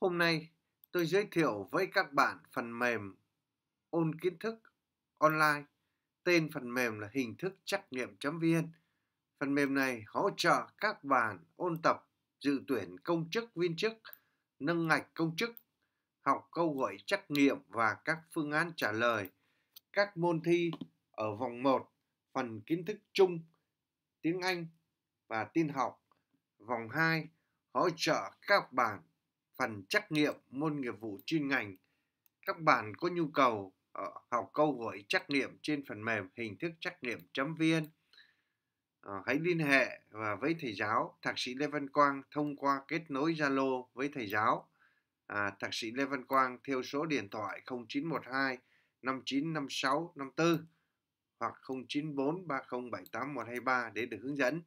Hôm nay tôi giới thiệu với các bạn phần mềm ôn kiến thức online. Tên phần mềm là hình thức trắc nghiệm chấm viên. Phần mềm này hỗ trợ các bạn ôn tập dự tuyển công chức viên chức, nâng ngạch công chức, học câu hỏi trắc nghiệm và các phương án trả lời các môn thi ở vòng 1 phần kiến thức chung, tiếng Anh và tin học. Vòng 2 hỗ trợ các bạn phần trắc nghiệm môn nghiệp vụ chuyên ngành. Các bạn có nhu cầu ờ, học câu hỏi trắc nghiệm trên phần mềm hình thức trắc nghiệm chấm viên. Ờ, hãy liên hệ và với thầy giáo Thạc sĩ Lê Văn Quang thông qua kết nối Zalo với thầy giáo à, Thạc sĩ Lê Văn Quang theo số điện thoại 0912 5956 54 hoặc 094 3078 123 để được hướng dẫn.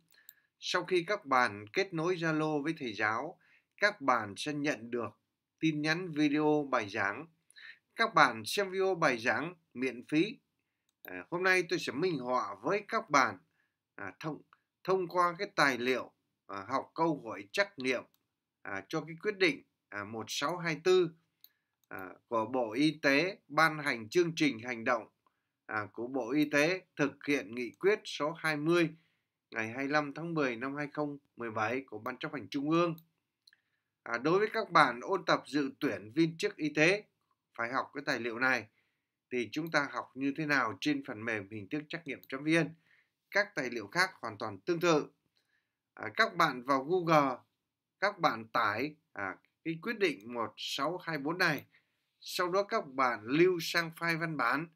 Sau khi các bạn kết nối Zalo với thầy giáo, các bạn sẽ nhận được tin nhắn video bài giảng. Các bạn xem video bài giảng miễn phí. À, hôm nay tôi sẽ minh họa với các bạn à, thông thông qua cái tài liệu à, học câu hỏi trắc nghiệm cho cái quyết định 1624 của Bộ Y tế ban hành chương trình hành động của Bộ Y tế thực hiện nghị quyết số 20 ngày 25 tháng 10 năm 2017 của Ban chấp hành Trung ương à, đối với các bạn ôn tập dự tuyển viên chức y tế phải học cái tài liệu này thì chúng ta học như thế nào trên phần mềm hình thức trắc nghiệm chấm viên các tài liệu khác hoàn toàn tương tự à, các bạn vào Google các bạn tải à, cái quyết định 1624 này sau đó các bạn lưu sang file văn bản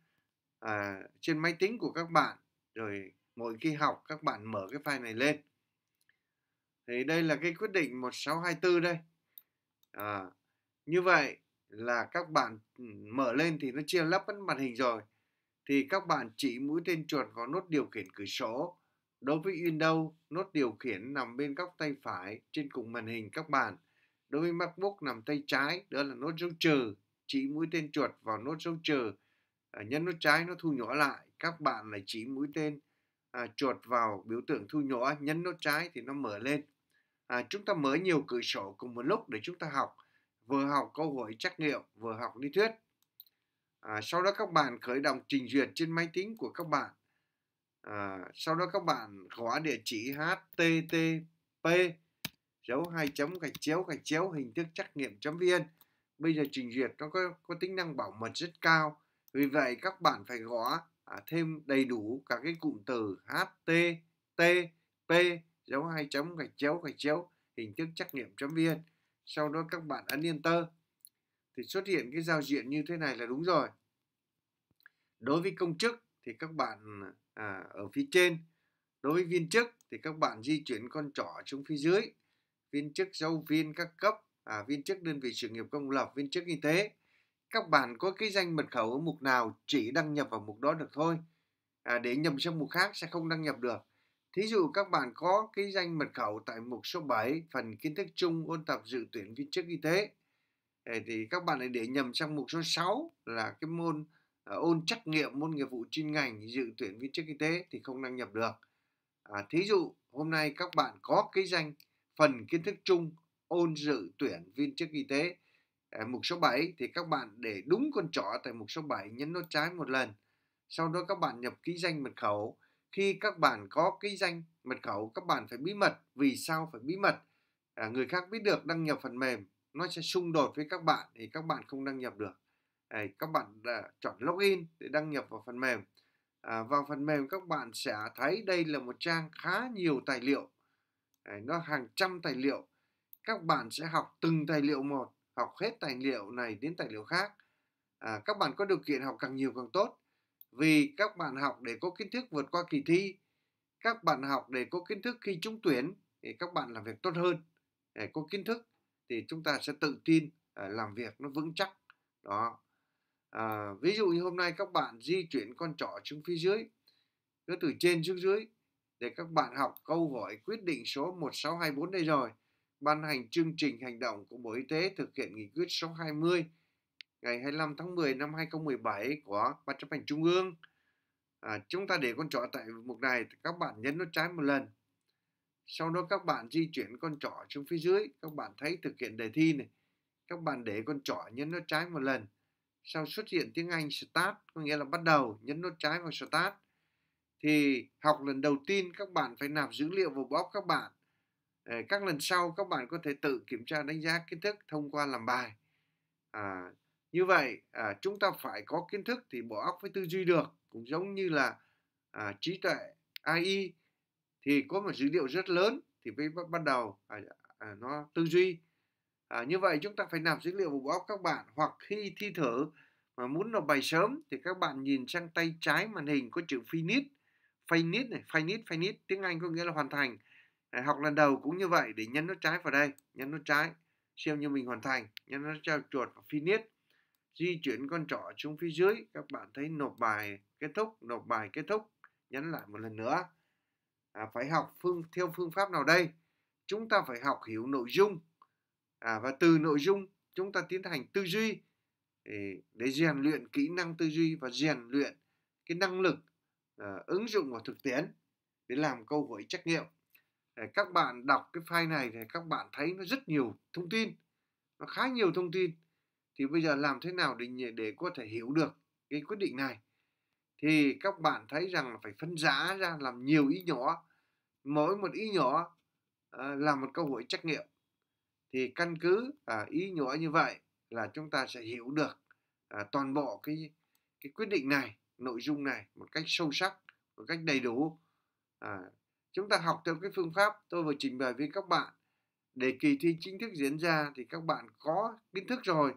à, trên máy tính của các bạn rồi mỗi khi học các bạn mở cái file này lên thì đây là cái quyết định 1624 đây à, như vậy là các bạn mở lên thì nó chia lắp mất màn hình rồi thì các bạn chỉ mũi tên chuột vào nút điều khiển cửa sổ đối với Windows nút điều khiển nằm bên góc tay phải trên cùng màn hình các bạn đối với MacBook nằm tay trái đó là nút dấu trừ chỉ mũi tên chuột vào nút dấu trừ à, nhấn nút trái nó thu nhỏ lại các bạn lại chỉ mũi tên à, chuột vào biểu tượng thu nhỏ nhấn nút trái thì nó mở lên à, chúng ta mở nhiều cửa sổ cùng một lúc để chúng ta học vừa học câu hỏi trắc nghiệm vừa học lý thuyết à, sau đó các bạn khởi động trình duyệt trên máy tính của các bạn à, sau đó các bạn gõ địa chỉ http dấu hai chấm gạch chéo gạch chéo hình thức trắc nghiệm chấm vn bây giờ trình duyệt nó có, có tính năng bảo mật rất cao vì vậy các bạn phải gõ à, thêm đầy đủ các cái cụm từ http dấu hai chấm gạch chéo gạch chéo hình thức trắc nghiệm chấm viên sau đó các bạn ấn enter thì xuất hiện cái giao diện như thế này là đúng rồi đối với công chức thì các bạn à, ở phía trên đối với viên chức thì các bạn di chuyển con trỏ xuống phía dưới viên chức giáo viên các cấp à, viên chức đơn vị sự nghiệp công lập viên chức y tế các bạn có cái danh mật khẩu ở mục nào chỉ đăng nhập vào mục đó được thôi à, để nhầm sang mục khác sẽ không đăng nhập được Thí dụ các bạn có cái danh mật khẩu tại mục số 7 phần kiến thức chung ôn tập dự tuyển viên chức y tế thì các bạn lại để nhầm trong mục số 6 là cái môn à, ôn trắc nghiệm môn nghiệp vụ chuyên ngành dự tuyển viên chức y tế thì không đăng nhập được. À, thí dụ hôm nay các bạn có cái danh phần kiến thức chung ôn dự tuyển viên chức y tế à, mục số 7 thì các bạn để đúng con trỏ tại mục số 7 nhấn nút trái một lần. Sau đó các bạn nhập ký danh mật khẩu khi các bạn có cái danh mật khẩu các bạn phải bí mật vì sao phải bí mật à, người khác biết được đăng nhập phần mềm nó sẽ xung đột với các bạn thì các bạn không đăng nhập được à, các bạn à, chọn login để đăng nhập vào phần mềm à, vào phần mềm các bạn sẽ thấy đây là một trang khá nhiều tài liệu à, nó hàng trăm tài liệu các bạn sẽ học từng tài liệu một học hết tài liệu này đến tài liệu khác à, các bạn có điều kiện học càng nhiều càng tốt vì các bạn học để có kiến thức vượt qua kỳ thi các bạn học để có kiến thức khi trúng tuyển thì các bạn làm việc tốt hơn để có kiến thức thì chúng ta sẽ tự tin à, làm việc nó vững chắc đó à, ví dụ như hôm nay các bạn di chuyển con trỏ xuống phía dưới cứ từ trên xuống dưới để các bạn học câu hỏi quyết định số 1624 đây rồi ban hành chương trình hành động của Bộ Y tế thực hiện nghị quyết số 20 ngày 25 tháng 10 năm 2017 của Ban chấp hành Trung ương. À, chúng ta để con trỏ tại mục này, các bạn nhấn nó trái một lần. Sau đó các bạn di chuyển con trỏ xuống phía dưới, các bạn thấy thực hiện đề thi này. Các bạn để con trỏ nhấn nó trái một lần. Sau xuất hiện tiếng Anh Start, có nghĩa là bắt đầu, nhấn nút trái vào Start. Thì học lần đầu tiên các bạn phải nạp dữ liệu vào box các bạn. Ờ, các lần sau các bạn có thể tự kiểm tra đánh giá kiến thức thông qua làm bài. À, như vậy à, chúng ta phải có kiến thức thì bộ óc mới tư duy được cũng giống như là à, trí tuệ AI thì có một dữ liệu rất lớn thì mới bắt đầu à, à, nó tư duy à, như vậy chúng ta phải nạp dữ liệu vào bộ óc các bạn hoặc khi thi thử mà muốn nộp bài sớm thì các bạn nhìn sang tay trái màn hình có chữ finish finish này finish finish tiếng Anh có nghĩa là hoàn thành à, học lần đầu cũng như vậy để nhấn nó trái vào đây nhấn nó trái xem như mình hoàn thành nhấn nó trao chuột và finish di chuyển con trỏ xuống phía dưới các bạn thấy nộp bài kết thúc nộp bài kết thúc nhấn lại một lần nữa à, phải học phương theo phương pháp nào đây chúng ta phải học hiểu nội dung à, và từ nội dung chúng ta tiến hành tư duy để, rèn luyện kỹ năng tư duy và rèn luyện cái năng lực à, ứng dụng vào thực tiễn để làm câu hỏi trắc nghiệm để các bạn đọc cái file này thì các bạn thấy nó rất nhiều thông tin nó khá nhiều thông tin thì bây giờ làm thế nào để để có thể hiểu được cái quyết định này thì các bạn thấy rằng phải phân rã ra làm nhiều ý nhỏ mỗi một ý nhỏ à, là một câu hỏi trắc nghiệm thì căn cứ à, ý nhỏ như vậy là chúng ta sẽ hiểu được à, toàn bộ cái cái quyết định này nội dung này một cách sâu sắc một cách đầy đủ à, chúng ta học theo cái phương pháp tôi vừa trình bày với các bạn để kỳ thi chính thức diễn ra thì các bạn có kiến thức rồi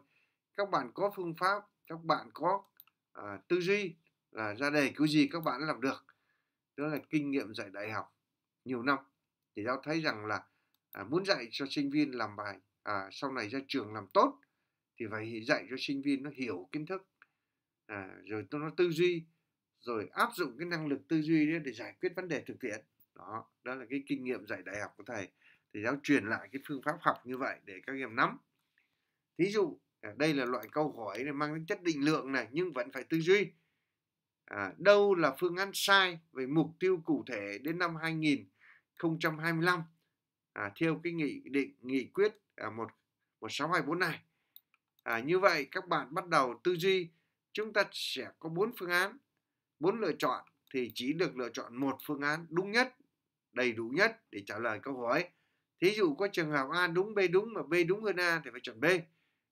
các bạn có phương pháp các bạn có à, tư duy là ra đề cứu gì các bạn làm được đó là kinh nghiệm dạy đại học nhiều năm thì giáo thấy rằng là à, muốn dạy cho sinh viên làm bài à, sau này ra trường làm tốt thì phải dạy cho sinh viên nó hiểu kiến thức à, rồi nó tư duy rồi áp dụng cái năng lực tư duy để giải quyết vấn đề thực tiễn đó đó là cái kinh nghiệm dạy đại học của thầy thì giáo truyền lại cái phương pháp học như vậy để các em nắm thí dụ à, đây là loại câu hỏi này mang tính chất định lượng này nhưng vẫn phải tư duy à, đâu là phương án sai về mục tiêu cụ thể đến năm 2025 à, theo cái nghị định nghị quyết à, một một sáu hai bốn này à, như vậy các bạn bắt đầu tư duy chúng ta sẽ có bốn phương án bốn lựa chọn thì chỉ được lựa chọn một phương án đúng nhất đầy đủ nhất để trả lời câu hỏi thí dụ có trường hợp a đúng b đúng mà b đúng hơn a thì phải chọn b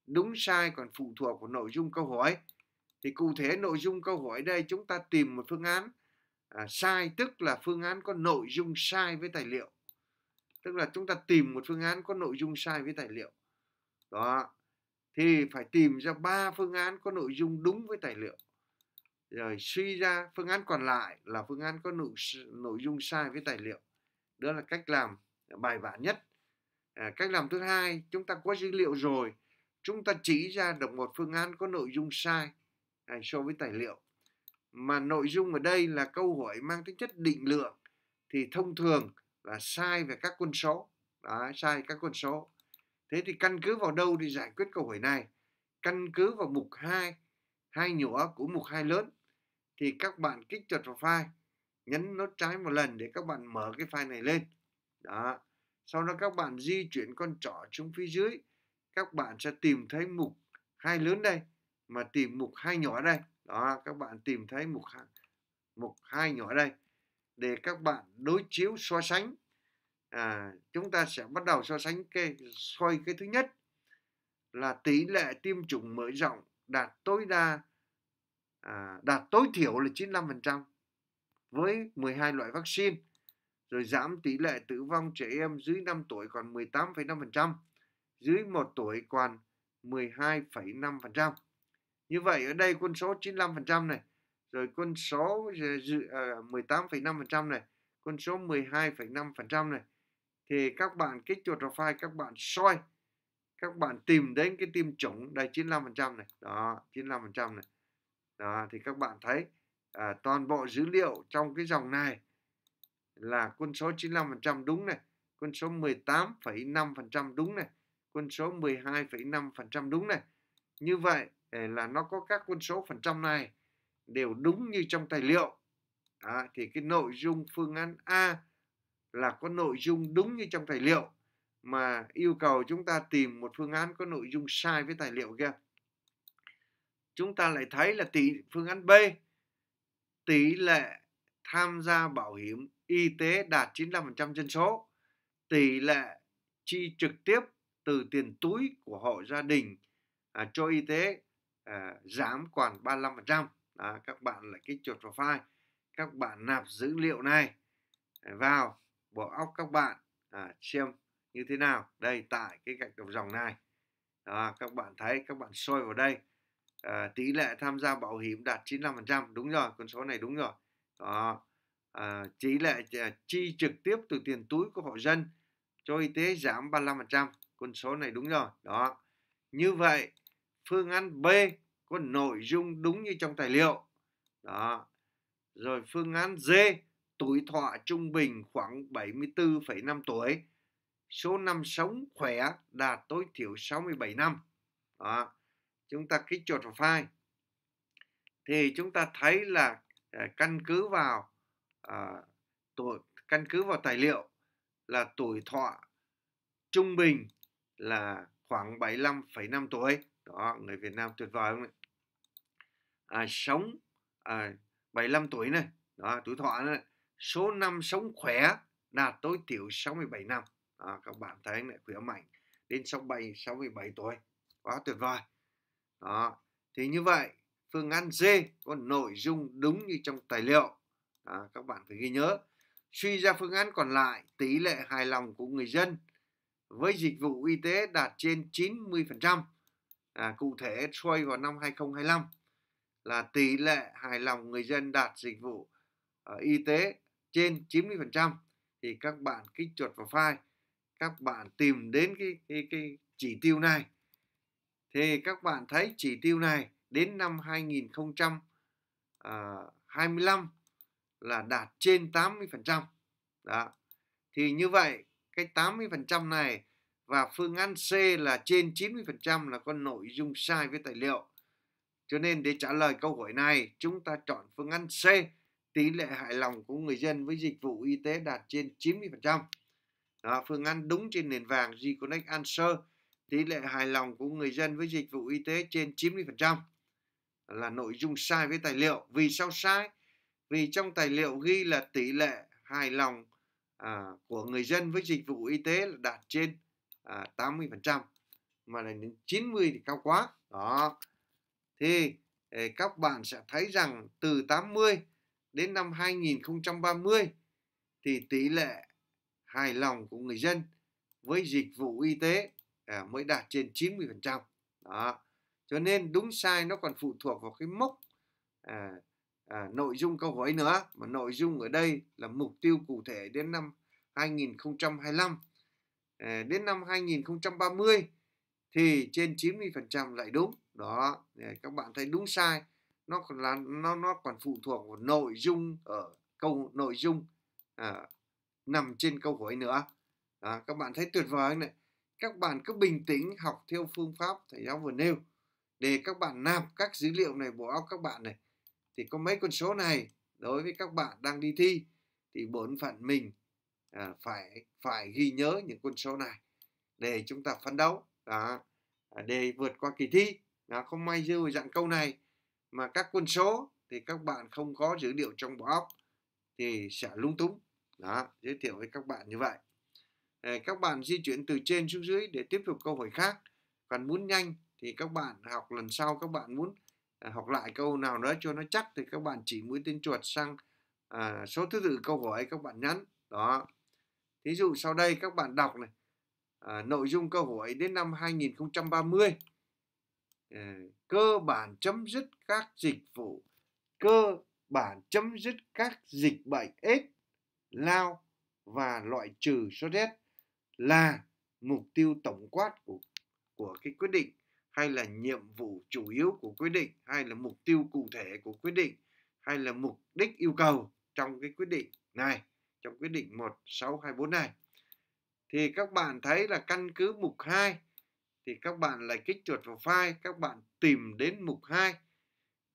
đúng sai còn phụ thuộc vào nội dung câu hỏi thì cụ thể nội dung câu hỏi đây chúng ta tìm một phương án à, sai tức là phương án có nội dung sai với tài liệu tức là chúng ta tìm một phương án có nội dung sai với tài liệu đó thì phải tìm ra ba phương án có nội dung đúng với tài liệu rồi suy ra phương án còn lại là phương án có nội, nội dung sai với tài liệu đó là cách làm bài bản nhất à, cách làm thứ hai chúng ta có dữ liệu rồi chúng ta chỉ ra được một phương án có nội dung sai à, so với tài liệu mà nội dung ở đây là câu hỏi mang tính chất định lượng thì thông thường là sai về các con số Đó, sai các con số thế thì căn cứ vào đâu để giải quyết câu hỏi này căn cứ vào mục 2 hai nhỏ của mục 2 lớn thì các bạn kích chuột vào file nhấn nút trái một lần để các bạn mở cái file này lên đó sau đó các bạn di chuyển con trỏ xuống phía dưới các bạn sẽ tìm thấy mục hai lớn đây mà tìm mục hai nhỏ đây đó các bạn tìm thấy mục hai, mục hai nhỏ đây để các bạn đối chiếu so sánh à, chúng ta sẽ bắt đầu so sánh cái soi cái thứ nhất là tỷ lệ tiêm chủng mở rộng đạt tối đa à, đạt tối thiểu là 95% với 12 loại vaccine rồi giảm tỷ lệ tử vong trẻ em dưới 5 tuổi còn 18,5% dưới 1 tuổi còn 12,5%. Như vậy ở đây quân số 95% này, rồi quân số 18,5% ờ, ờ, này, quân số 12,5% này thì các bạn kích chuột vào file các bạn soi các bạn tìm đến cái tiêm chủng đây 95% này đó 95% này đó thì các bạn thấy à, toàn bộ dữ liệu trong cái dòng này là quân số 95% đúng này quân số 18,5% đúng này quân số 12,5% đúng này. Như vậy là nó có các quân số phần trăm này đều đúng như trong tài liệu. À, thì cái nội dung phương án A là có nội dung đúng như trong tài liệu mà yêu cầu chúng ta tìm một phương án có nội dung sai với tài liệu kia. Chúng ta lại thấy là tỷ phương án B tỷ lệ tham gia bảo hiểm y tế đạt 95% dân số, tỷ lệ chi trực tiếp từ tiền túi của hộ gia đình à, cho y tế à, giảm còn 35%. À, các bạn lại kích chuột vào file. Các bạn nạp dữ liệu này à, vào bộ óc các bạn à, xem như thế nào. Đây tại cái gạch đầu dòng này. À, các bạn thấy các bạn soi vào đây. À, tỷ lệ tham gia bảo hiểm đạt 95%. Đúng rồi, con số này đúng rồi. Đó. À, tỷ lệ à, chi trực tiếp từ tiền túi của hộ dân cho y tế giảm 35% con số này đúng rồi đó như vậy phương án B có nội dung đúng như trong tài liệu đó rồi phương án D tuổi thọ trung bình khoảng 74,5 tuổi số năm sống khỏe đạt tối thiểu 67 năm đó. chúng ta kích chuột vào file thì chúng ta thấy là à, căn cứ vào à, tuổi căn cứ vào tài liệu là tuổi thọ trung bình là khoảng 75,5 tuổi đó người Việt Nam tuyệt vời không ạ à, sống à, 75 tuổi này đó tuổi thọ này số năm sống khỏe là tối thiểu 67 năm à, các bạn thấy anh lại khỏe mạnh đến 67 67 tuổi quá tuyệt vời đó thì như vậy phương án D có nội dung đúng như trong tài liệu à, các bạn phải ghi nhớ suy ra phương án còn lại tỷ lệ hài lòng của người dân với dịch vụ y tế đạt trên 90%. À, cụ thể xoay vào năm 2025 là tỷ lệ hài lòng người dân đạt dịch vụ uh, y tế trên 90% thì các bạn kích chuột vào file các bạn tìm đến cái, cái, cái chỉ tiêu này thì các bạn thấy chỉ tiêu này đến năm 2025 ờ, là đạt trên 80%. Đó. Thì như vậy cái 80% này và phương án C là trên 90% là có nội dung sai với tài liệu. Cho nên để trả lời câu hỏi này, chúng ta chọn phương án C, tỷ lệ hài lòng của người dân với dịch vụ y tế đạt trên 90%. Đó, phương án đúng trên nền vàng G-Connect Answer, tỷ lệ hài lòng của người dân với dịch vụ y tế trên 90% là nội dung sai với tài liệu. Vì sao sai? Vì trong tài liệu ghi là tỷ lệ hài lòng à, của người dân với dịch vụ y tế là đạt trên à, 80% mà là đến 90 thì cao quá đó thì ờ, các bạn sẽ thấy rằng từ 80 đến năm 2030 thì tỷ lệ hài lòng của người dân với dịch vụ y tế à, mới đạt trên 90%. Đó. Cho nên đúng sai nó còn phụ thuộc vào cái mốc à, à, nội dung câu hỏi nữa mà nội dung ở đây là mục tiêu cụ thể đến năm 2025 à, đến năm 2030 thì trên 90% lại đúng đó à, các bạn thấy đúng sai nó còn là nó nó còn phụ thuộc vào nội dung ở câu nội dung à, nằm trên câu hỏi nữa à, các bạn thấy tuyệt vời này các bạn cứ bình tĩnh học theo phương pháp thầy giáo vừa nêu để các bạn nạp các dữ liệu này vào óc các bạn này thì có mấy con số này đối với các bạn đang đi thi thì bổn phận mình à, phải phải ghi nhớ những con số này để chúng ta phấn đấu đó, à, để vượt qua kỳ thi đó, không may dư dặn câu này mà các quân số thì các bạn không có dữ liệu trong bộ óc thì sẽ lung túng đó giới thiệu với các bạn như vậy các bạn di chuyển từ trên xuống dưới để tiếp tục câu hỏi khác còn muốn nhanh thì các bạn học lần sau các bạn muốn À, học lại câu nào đó cho nó chắc thì các bạn chỉ mũi tên chuột sang à, số thứ tự câu hỏi các bạn nhắn đó thí dụ sau đây các bạn đọc này à, nội dung câu hỏi đến năm 2030 à, cơ bản chấm dứt các dịch vụ cơ bản chấm dứt các dịch bệnh ít lao và loại trừ sốt rét là mục tiêu tổng quát của của cái quyết định hay là nhiệm vụ chủ yếu của quyết định hay là mục tiêu cụ thể của quyết định hay là mục đích yêu cầu trong cái quyết định này trong quyết định 1624 này thì các bạn thấy là căn cứ mục 2 thì các bạn lại kích chuột vào file các bạn tìm đến mục 2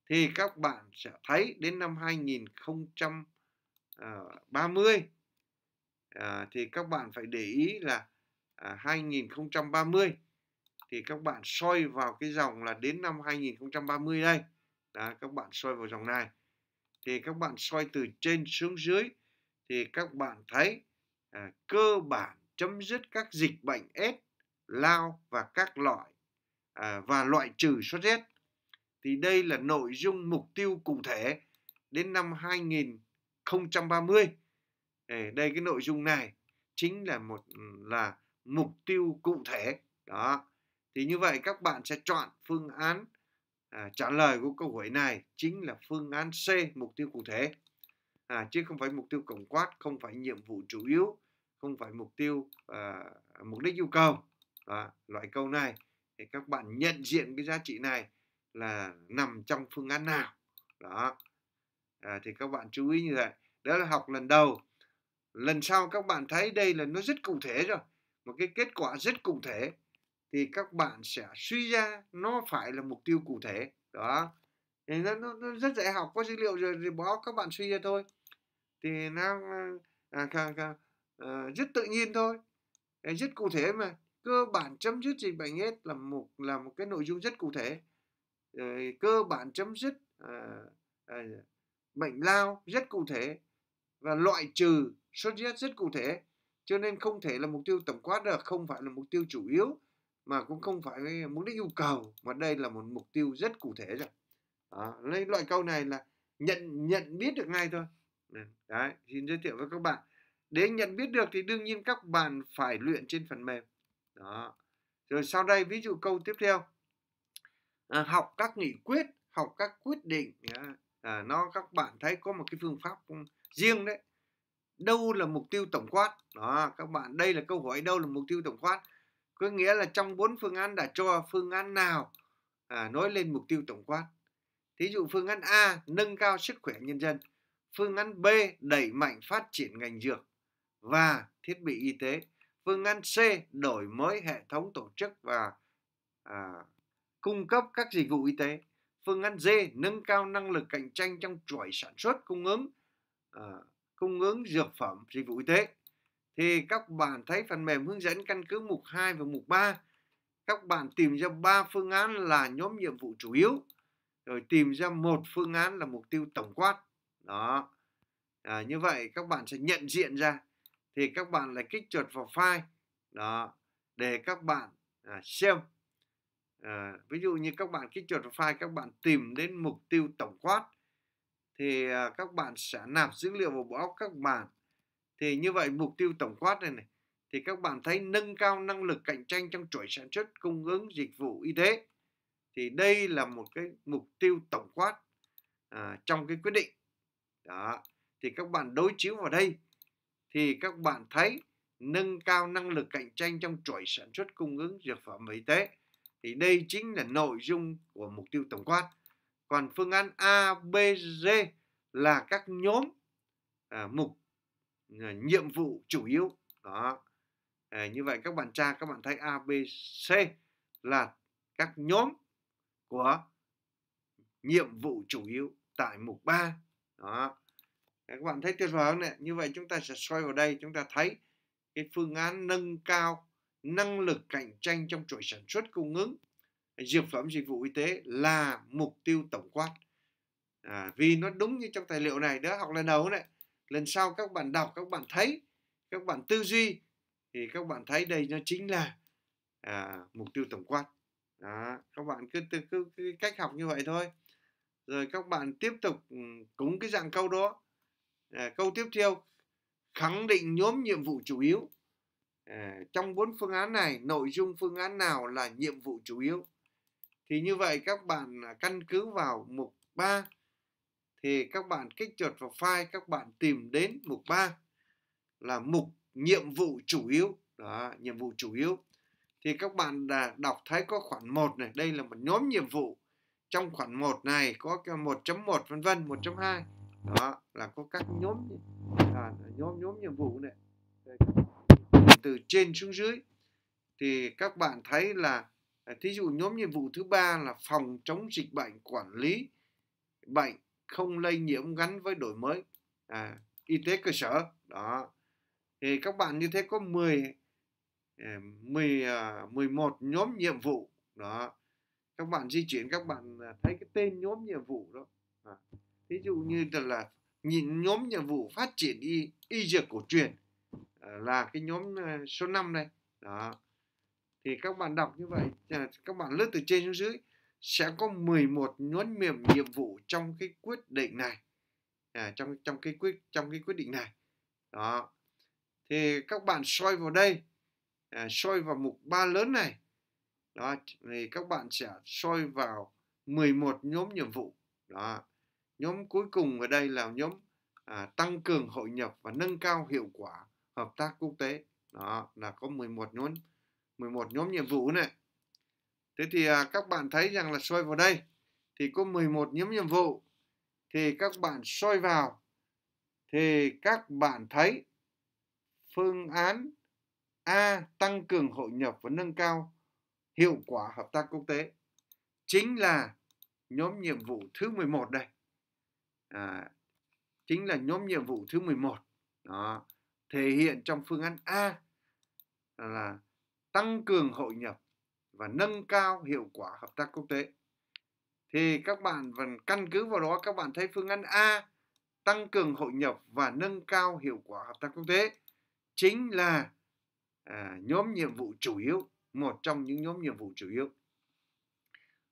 thì các bạn sẽ thấy đến năm 2030 ờ, ờ, thì các bạn phải để ý là 2030 à, thì các bạn soi vào cái dòng là đến năm 2030 đây Đó, các bạn soi vào dòng này thì các bạn soi từ trên xuống dưới thì các bạn thấy à, cơ bản chấm dứt các dịch bệnh S, lao và các loại à, và loại trừ sốt rét. Thì đây là nội dung mục tiêu cụ thể đến năm 2030. Để đây cái nội dung này chính là một ừ, là mục tiêu cụ thể đó thì như vậy các bạn sẽ chọn phương án à, trả lời của câu hỏi này chính là phương án C, mục tiêu cụ thể. À, chứ không phải mục tiêu tổng quát, không phải nhiệm vụ chủ yếu, không phải mục tiêu à, mục đích yêu cầu. À, loại câu này thì các bạn nhận diện cái giá trị này là nằm trong phương án nào. Đó. À, thì các bạn chú ý như vậy. Đó là học lần đầu. Lần sau các bạn thấy đây là nó rất cụ thể rồi. Một cái kết quả rất cụ thể thì các bạn sẽ suy ra nó phải là mục tiêu cụ thể đó thì nó, nó, nó rất dễ học có dữ liệu rồi thì bỏ các bạn suy ra thôi thì nó à, càng, càng, à, ờ, rất tự nhiên thôi rất cụ thể mà cơ bản chấm dứt dịch bệnh aids là một là một cái nội dung rất cụ thể rồi cơ bản chấm dứt à, à, bệnh lao rất cụ thể và loại trừ sốt rét rất cụ thể cho nên không thể là mục tiêu tổng quát được không phải là mục tiêu chủ yếu mà cũng không phải mục đích yêu cầu mà đây là một mục tiêu rất cụ thể rồi đó. Nên loại câu này là nhận nhận biết được ngay thôi đấy xin giới thiệu với các bạn để nhận biết được thì đương nhiên các bạn phải luyện trên phần mềm đó rồi sau đây ví dụ câu tiếp theo à, học các nghị quyết học các quyết định à, nó các bạn thấy có một cái phương pháp riêng đấy đâu là mục tiêu tổng quát đó các bạn đây là câu hỏi đâu là mục tiêu tổng quát có nghĩa là trong bốn phương án đã cho phương án nào à, nói lên mục tiêu tổng quát thí dụ phương án A nâng cao sức khỏe nhân dân phương án B đẩy mạnh phát triển ngành dược và thiết bị y tế phương án C đổi mới hệ thống tổ chức và à, cung cấp các dịch vụ y tế phương án D nâng cao năng lực cạnh tranh trong chuỗi sản xuất cung ứng à, cung ứng dược phẩm dịch vụ y tế thì các bạn thấy phần mềm hướng dẫn căn cứ mục 2 và mục 3 các bạn tìm ra ba phương án là nhóm nhiệm vụ chủ yếu rồi tìm ra một phương án là mục tiêu tổng quát đó à, như vậy các bạn sẽ nhận diện ra thì các bạn lại kích chuột vào file đó để các bạn à, xem à, ví dụ như các bạn kích chuột vào file các bạn tìm đến mục tiêu tổng quát thì à, các bạn sẽ nạp dữ liệu vào bộ óc các bạn thì như vậy mục tiêu tổng quát này này thì các bạn thấy nâng cao năng lực cạnh tranh trong chuỗi sản xuất cung ứng dịch vụ y tế thì đây là một cái mục tiêu tổng quát à, trong cái quyết định đó thì các bạn đối chiếu vào đây thì các bạn thấy nâng cao năng lực cạnh tranh trong chuỗi sản xuất cung ứng dược phẩm y tế thì đây chính là nội dung của mục tiêu tổng quát còn phương án A B g là các nhóm à, mục Ờ, nhiệm vụ chủ yếu đó à, như vậy các bạn tra các bạn thấy A B C là các nhóm của nhiệm vụ chủ yếu tại mục 3 đó à, các bạn thấy tuyệt vời không này như vậy chúng ta sẽ xoay vào đây chúng ta thấy cái phương án nâng cao năng lực cạnh tranh trong chuỗi sản xuất cung ứng dược phẩm dịch vụ y tế là mục tiêu tổng quát à, vì nó đúng như trong tài liệu này đó học lần đầu này lần sau các bạn đọc các bạn thấy các bạn tư duy thì các bạn thấy đây nó chính là à, mục tiêu tổng quát đó, các bạn cứ, cứ, cứ, cứ cách học như vậy thôi rồi các bạn tiếp tục ừ, cúng cái dạng câu đó à, câu tiếp theo khẳng định nhóm nhiệm vụ chủ yếu à, trong bốn phương án này nội dung phương án nào là nhiệm vụ chủ yếu thì như vậy các bạn à, căn cứ vào mục 3 thì các bạn kích chuột vào file các bạn tìm đến mục 3 là mục nhiệm vụ chủ yếu đó, nhiệm vụ chủ yếu thì các bạn đã đọc thấy có khoản 1 này đây là một nhóm nhiệm vụ trong khoản 1 này có cái 1.1 vân vân 1.2 đó là có các nhóm à, nhóm nhóm nhiệm vụ này từ trên xuống dưới thì các bạn thấy là à, thí dụ nhóm nhiệm vụ thứ ba là phòng chống dịch bệnh quản lý bệnh không lây nhiễm gắn với đổi mới à, y tế cơ sở đó thì các bạn như thế có 10 10 11 nhóm nhiệm vụ đó các bạn di chuyển các bạn à, thấy cái tên nhóm nhiệm vụ đó à, ví dụ như là nhìn nhóm nhiệm vụ phát triển y y dược cổ truyền à, là cái nhóm à, số 5 đây đó thì các bạn đọc như vậy các bạn lướt từ trên xuống dưới sẽ có 11 nhóm nhiệm nhiệm vụ trong cái quyết định này à, trong trong cái quyết trong cái quyết định này đó thì các bạn soi vào đây à, soi vào mục ba lớn này đó thì các bạn sẽ soi vào 11 nhóm nhiệm vụ đó nhóm cuối cùng ở đây là nhóm à, tăng cường hội nhập và nâng cao hiệu quả hợp tác quốc tế đó là có 11 nhóm 11 nhóm nhiệm vụ này Thế thì à, các bạn thấy rằng là soi vào đây thì có 11 nhóm nhiệm vụ thì các bạn soi vào thì các bạn thấy phương án A tăng cường hội nhập và nâng cao hiệu quả hợp tác quốc tế chính là nhóm nhiệm vụ thứ 11 đây. À, chính là nhóm nhiệm vụ thứ 11. Đó, thể hiện trong phương án A là tăng cường hội nhập và nâng cao hiệu quả hợp tác quốc tế thì các bạn vẫn căn cứ vào đó các bạn thấy phương án A tăng cường hội nhập và nâng cao hiệu quả hợp tác quốc tế chính là à, nhóm nhiệm vụ chủ yếu một trong những nhóm nhiệm vụ chủ yếu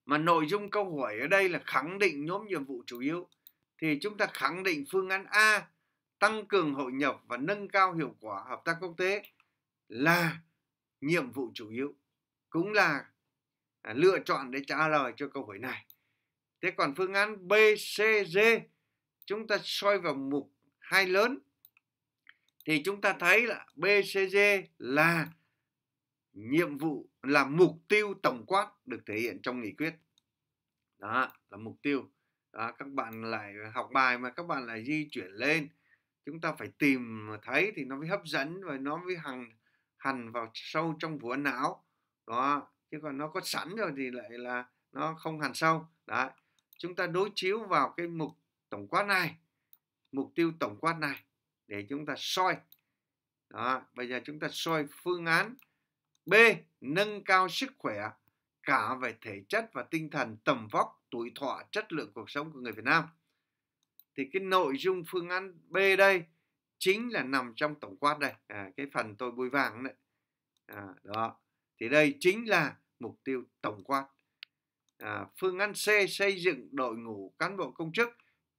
mà nội dung câu hỏi ở đây là khẳng định nhóm nhiệm vụ chủ yếu thì chúng ta khẳng định phương án A tăng cường hội nhập và nâng cao hiệu quả hợp tác quốc tế là nhiệm vụ chủ yếu cũng là à, lựa chọn để trả lời cho câu hỏi này thế còn phương án B C D chúng ta soi vào mục hai lớn thì chúng ta thấy là B C D là nhiệm vụ là mục tiêu tổng quát được thể hiện trong nghị quyết đó là mục tiêu đó, các bạn lại học bài mà các bạn lại di chuyển lên chúng ta phải tìm thấy thì nó mới hấp dẫn và nó mới hằn hằn vào sâu trong vũa não đó chứ còn nó có sẵn rồi thì lại là nó không hẳn sâu đấy chúng ta đối chiếu vào cái mục tổng quát này mục tiêu tổng quát này để chúng ta soi đó bây giờ chúng ta soi phương án B nâng cao sức khỏe cả về thể chất và tinh thần tầm vóc tuổi thọ chất lượng cuộc sống của người Việt Nam thì cái nội dung phương án B đây chính là nằm trong tổng quát đây à, cái phần tôi bôi vàng đấy à, đó thì đây chính là mục tiêu tổng quát à, phương án C xây dựng đội ngũ cán bộ công chức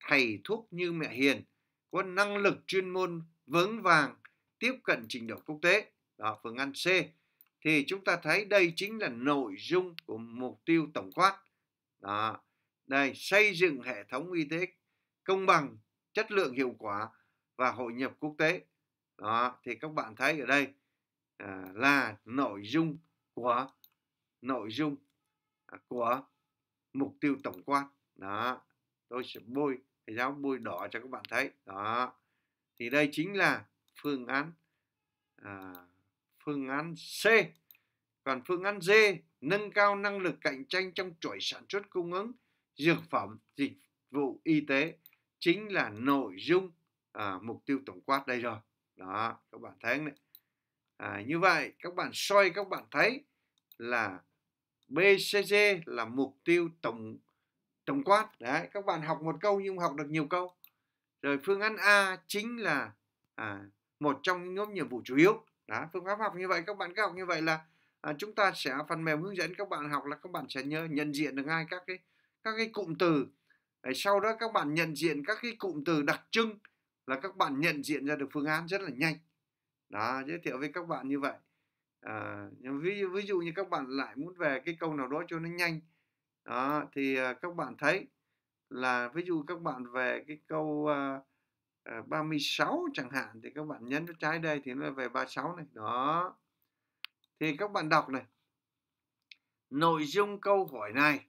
thầy thuốc như mẹ hiền có năng lực chuyên môn vững vàng tiếp cận trình độ quốc tế đó phương án C thì chúng ta thấy đây chính là nội dung của mục tiêu tổng quát đó. đây xây dựng hệ thống y tế công bằng chất lượng hiệu quả và hội nhập quốc tế đó thì các bạn thấy ở đây à, là nội dung của nội dung à, của mục tiêu tổng quan đó tôi sẽ bôi thầy giáo bôi đỏ cho các bạn thấy đó thì đây chính là phương án à, phương án C còn phương án D nâng cao năng lực cạnh tranh trong chuỗi sản xuất cung ứng dược phẩm dịch vụ y tế chính là nội dung à, mục tiêu tổng quát đây rồi đó các bạn thấy đấy à, như vậy các bạn soi các bạn thấy là BCG là mục tiêu tổng tổng quát đấy các bạn học một câu nhưng học được nhiều câu rồi phương án A chính là à, một trong nhóm nhiệm vụ chủ yếu đó phương pháp học như vậy các bạn cứ học như vậy là à, chúng ta sẽ phần mềm hướng dẫn các bạn học là các bạn sẽ nhớ nhận diện được ngay các cái các cái cụm từ à, sau đó các bạn nhận diện các cái cụm từ đặc trưng là các bạn nhận diện ra được phương án rất là nhanh đó giới thiệu với các bạn như vậy à, nhưng ví, ví dụ như các bạn lại muốn về cái câu nào đó cho nó nhanh đó thì ờ, các bạn thấy là ví dụ các bạn về cái câu à, à, 36 chẳng hạn thì các bạn nhấn trái đây thì nó về 36 này đó thì các bạn đọc này nội dung câu hỏi này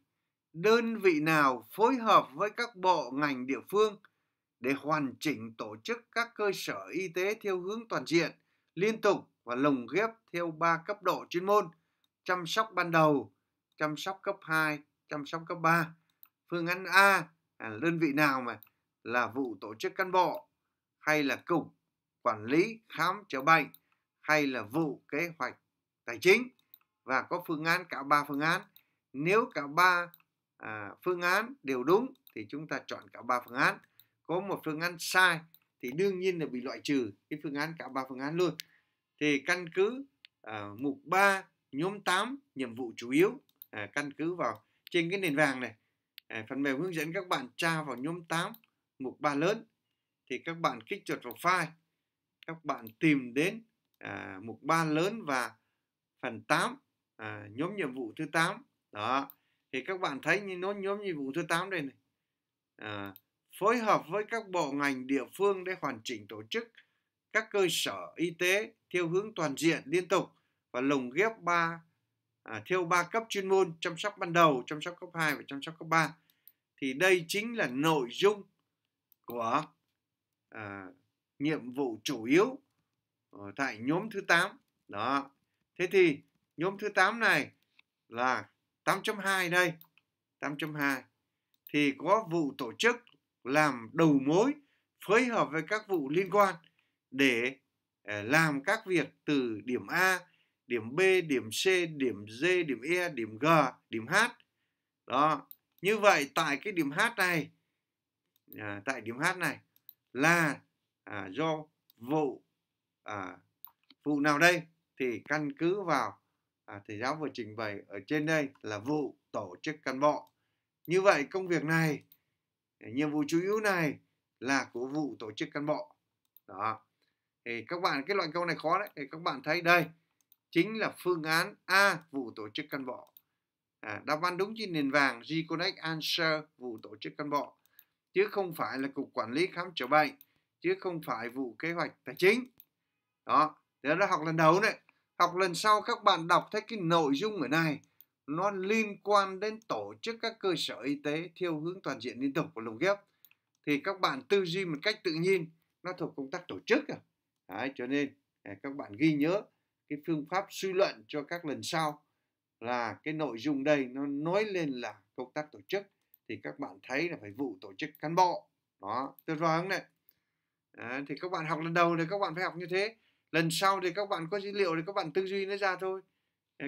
đơn vị nào phối hợp với các bộ ngành địa phương để hoàn chỉnh tổ chức các cơ sở y tế theo hướng toàn diện liên tục và lồng ghép theo 3 cấp độ chuyên môn, chăm sóc ban đầu, chăm sóc cấp 2, chăm sóc cấp 3. Phương án A là đơn vị nào mà là vụ tổ chức cán bộ hay là cục quản lý khám chữa bệnh hay là vụ kế hoạch tài chính và có phương án cả ba phương án nếu cả ba à, phương án đều đúng thì chúng ta chọn cả ba phương án có một phương án sai thì đương nhiên là bị loại trừ cái phương án cả ba phương án luôn thì căn cứ à, mục 3 nhóm 8 nhiệm vụ chủ yếu à, căn cứ vào trên cái nền vàng này à, phần mềm hướng dẫn các bạn tra vào nhóm 8 mục 3 lớn thì các bạn kích chuột vào file các bạn tìm đến à, mục 3 lớn và phần 8 à, nhóm nhiệm vụ thứ 8 đó thì các bạn thấy như nó nhóm nhiệm vụ thứ 8 đây này à, phối hợp với các bộ ngành địa phương để hoàn chỉnh tổ chức các cơ sở y tế theo hướng toàn diện liên tục và lồng ghép ba à, theo ba cấp chuyên môn chăm sóc ban đầu, chăm sóc cấp 2 và chăm sóc cấp 3. Thì đây chính là nội dung của à, nhiệm vụ chủ yếu tại nhóm thứ 8. Đó. Thế thì nhóm thứ 8 này là 8.2 đây. 8.2 thì có vụ tổ chức làm đầu mối phối hợp với các vụ liên quan để ờ, làm các việc từ điểm A, điểm B, điểm C, điểm D, điểm E, điểm G, điểm H. Đó, như vậy tại cái điểm H này à, tại điểm H này là à, do vụ à, vụ nào đây thì căn cứ vào à, thầy giáo vừa trình bày ở trên đây là vụ tổ chức cán bộ. Như vậy công việc này nhiệm vụ chủ yếu này là của vụ tổ chức cán bộ đó thì các bạn cái loại câu này khó đấy thì các bạn thấy đây chính là phương án A vụ tổ chức cán bộ à, đáp án đúng trên nền vàng G-Connect Answer vụ tổ chức cán bộ chứ không phải là cục quản lý khám chữa bệnh chứ không phải vụ kế hoạch tài chính đó đó là học lần đầu đấy học lần sau các bạn đọc thấy cái nội dung ở này nó liên quan đến tổ chức các cơ sở y tế theo hướng toàn diện liên tục của lồng ghép thì các bạn tư duy một cách tự nhiên nó thuộc công tác tổ chức à. Đấy, cho nên à, các bạn ghi nhớ cái phương pháp suy luận cho các lần sau là cái nội dung đây nó nói lên là công tác tổ chức thì các bạn thấy là phải vụ tổ chức cán bộ đó tuyệt vời không này Đấy, thì các bạn học lần đầu thì các bạn phải học như thế lần sau thì các bạn có dữ liệu thì các bạn tư duy nó ra thôi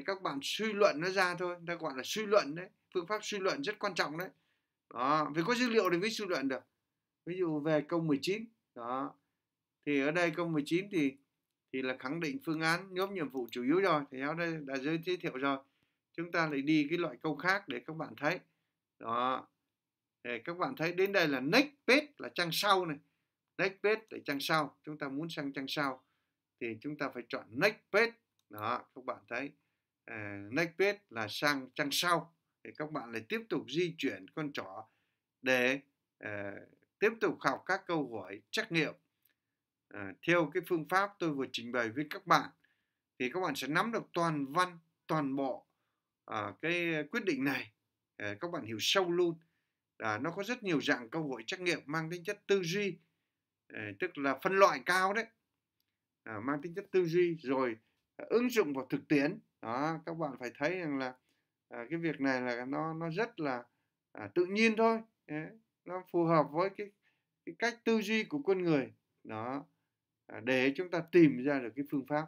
các bạn suy luận nó ra thôi ta gọi là suy luận đấy phương pháp suy luận rất quan trọng đấy đó vì có dữ liệu thì mới suy luận được ví dụ về câu 19 đó thì ở đây câu 19 thì thì là khẳng định phương án nhóm nhiệm vụ chủ yếu rồi thì giáo đây đã giới thiệu rồi chúng ta lại đi cái loại câu khác để các bạn thấy đó để các bạn thấy đến đây là next page là trang sau này next page là trang sau chúng ta muốn sang trang sau thì chúng ta phải chọn next page đó các bạn thấy uh, next page là sang trang sau thì các bạn lại tiếp tục di chuyển con trỏ để uh, tiếp tục học các câu hỏi trắc nghiệm uh, theo cái phương pháp tôi vừa trình bày với các bạn thì các bạn sẽ nắm được toàn văn toàn bộ uh, cái quyết định này uh, các bạn hiểu sâu luôn uh, nó có rất nhiều dạng câu hỏi trắc nghiệm mang tính chất tư duy uh, tức là phân loại cao đấy uh, mang tính chất tư duy rồi uh, ứng dụng vào thực tiễn đó các bạn phải thấy rằng là à, cái việc này là nó nó rất là à, tự nhiên thôi Đấy. nó phù hợp với cái, cái cách tư duy của con người đó à, để chúng ta tìm ra được cái phương pháp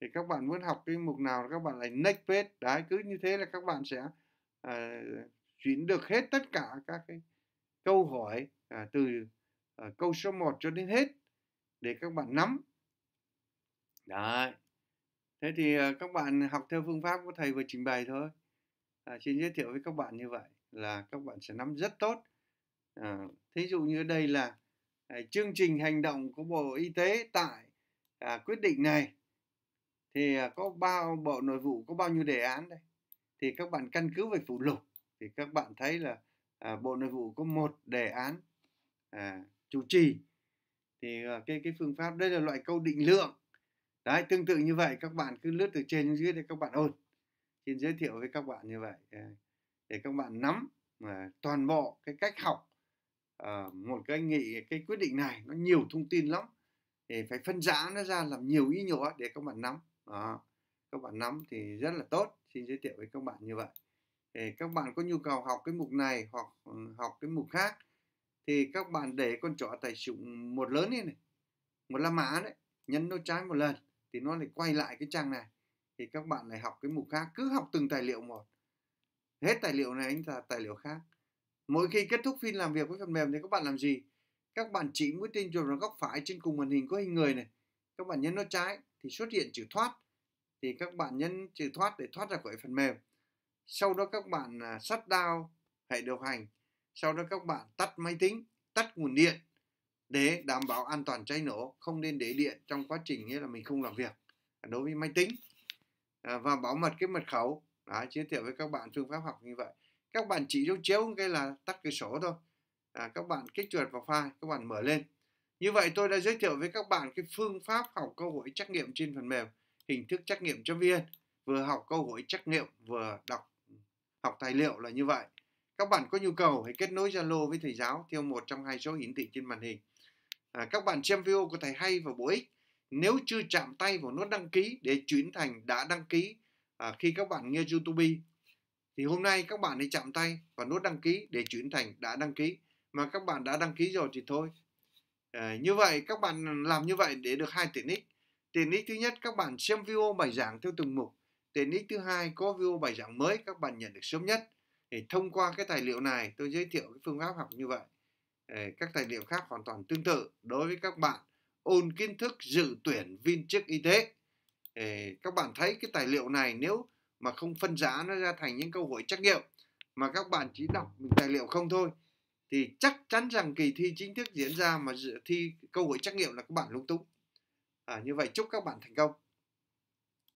thì các bạn muốn học cái mục nào các bạn lại next page đấy cứ như thế là các bạn sẽ à, chuyển được hết tất cả các cái câu hỏi à, từ à, câu số 1 cho đến hết để các bạn nắm đấy thế thì ờ, các bạn học theo phương pháp của thầy vừa trình bày thôi à, xin giới thiệu với các bạn như vậy là các bạn sẽ nắm rất tốt à, thí dụ như đây là à, chương trình hành động của bộ y tế tại à, quyết định này thì à, có bao bộ nội vụ có bao nhiêu đề án đây thì các bạn căn cứ về phụ lục thì các bạn thấy là à, bộ nội vụ có một đề án à, chủ trì thì à, cái cái phương pháp đây là loại câu định lượng đấy tương tự như vậy các bạn cứ lướt từ trên xuống dưới để các bạn ôn xin giới thiệu với các bạn như vậy ờ, để các bạn nắm mà ờ, toàn bộ cái cách học ờ, một cái nghị cái quyết định này nó nhiều thông tin lắm thì phải phân rã nó ra làm nhiều ý nhỏ để các bạn nắm đó các bạn nắm thì rất là tốt xin giới thiệu với các bạn như vậy để các bạn có nhu cầu học cái mục này hoặc ừ, học cái mục khác thì các bạn để con trỏ tài sụng một lớn lên này một la mã đấy nhấn nút trái một lần thì nó lại quay lại cái trang này thì các bạn lại học cái mục khác cứ học từng tài liệu một hết tài liệu này anh ta tài liệu khác mỗi khi kết thúc phiên làm việc với phần mềm thì các bạn làm gì các bạn chỉ mũi tên chuột vào góc phải trên cùng màn hình có hình người này các bạn nhấn nó trái thì xuất hiện chữ thoát thì các bạn nhấn chữ thoát để thoát ra khỏi phần mềm sau đó các bạn à, sắt down hệ điều hành sau đó các bạn tắt máy tính tắt nguồn điện để đảm bảo an toàn cháy nổ không nên để điện trong quá trình nghĩa là mình không làm việc à, đối với máy tính à, và bảo mật cái mật khẩu đã giới thiệu với các bạn phương pháp học như vậy các bạn chỉ dấu chiếu cái là tắt cái sổ thôi à, các bạn kích chuột vào file các bạn mở lên như vậy tôi đã giới thiệu với các bạn cái phương pháp học câu hỏi trắc nghiệm trên phần mềm hình thức trắc nghiệm cho viên vừa học câu hỏi trắc nghiệm vừa đọc ừ, học tài liệu là như vậy các bạn có nhu cầu hãy kết nối Zalo với thầy giáo theo một trong hai số hiển thị trên màn hình à, các bạn xem video có thể hay và bổ ích nếu chưa chạm tay vào nút đăng ký để chuyển thành đã đăng ký à, khi các bạn nghe youtube thì hôm nay các bạn hãy chạm tay vào nút đăng ký để chuyển thành đã đăng ký mà các bạn đã đăng ký rồi thì thôi à, như vậy các bạn làm như vậy để được hai tiện ích tiện ích thứ nhất các bạn xem video bài giảng theo từng mục tiện ích thứ hai có video bài giảng mới các bạn nhận được sớm nhất thì thông qua cái tài liệu này tôi giới thiệu cái phương pháp học như vậy các tài liệu khác hoàn toàn tương tự đối với các bạn ôn kiến thức dự tuyển viên chức y tế các bạn thấy cái tài liệu này nếu mà không phân giá nó ra thành những câu hỏi trắc nghiệm mà các bạn chỉ đọc tài liệu không thôi thì chắc chắn rằng kỳ thi chính thức diễn ra mà dự thi câu hỏi trắc nghiệm là các bạn lung túng à, như vậy chúc các bạn thành công